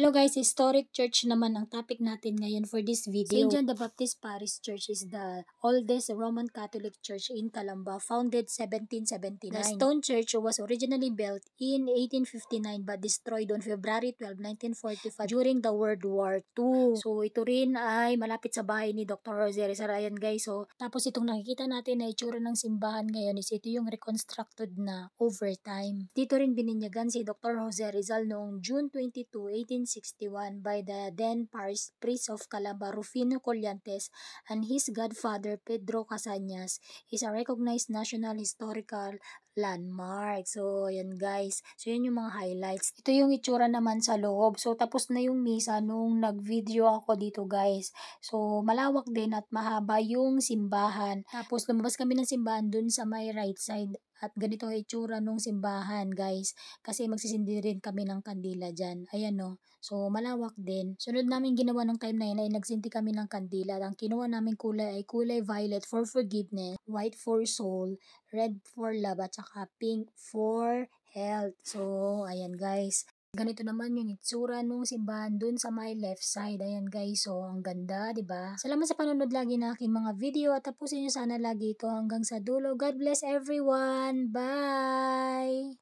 Hello guys, historic church naman ang topic natin ngayon for this video. St. John the Baptist Parish Church is the oldest Roman Catholic church in Calamba, founded 1779. The stone church was originally built in 1859 but destroyed on February 12, 1945 during the World War II. Oh. So ito rin ay malapit sa bahay ni Dr. Rosario Sarayan guys. So tapos itong nakikita natin na itsura ng simbahan ngayon is ito yung reconstructed na over time. Dito rin bininyagan si Dr. Jose Rizal noong June 22, 18 1861 by the then Priest of Calamba Rufino Collantes and his godfather Pedro Casañas is a recognized national historical landmark. So, yan guys. So, yan yung mga highlights. Ito yung itsura naman sa loob. So, tapos na yung misa nung nag-video ako dito guys. So, malawak din at mahaba yung simbahan. Tapos, lumabas kami ng simbahan dun sa my right side. At ganito ay itsura nung simbahan, guys. Kasi magsisindi rin kami ng kandila dyan. Ayan, no. So, malawak din. Sunod namin ginawa ng time na yun ay nagsinti kami ng kandila. ang kinuha namin kulay ay kulay violet for forgiveness, white for soul, red for love, at saka pink for health. So, ayan guys. Ganito naman yung itsura nung simbahan dun sa my left side. Ayan guys, so ang ganda, ba? Diba? Salamat sa panonood lagi ng aking mga video at tapusin nyo sana lagi ito hanggang sa dulo. God bless everyone! Bye!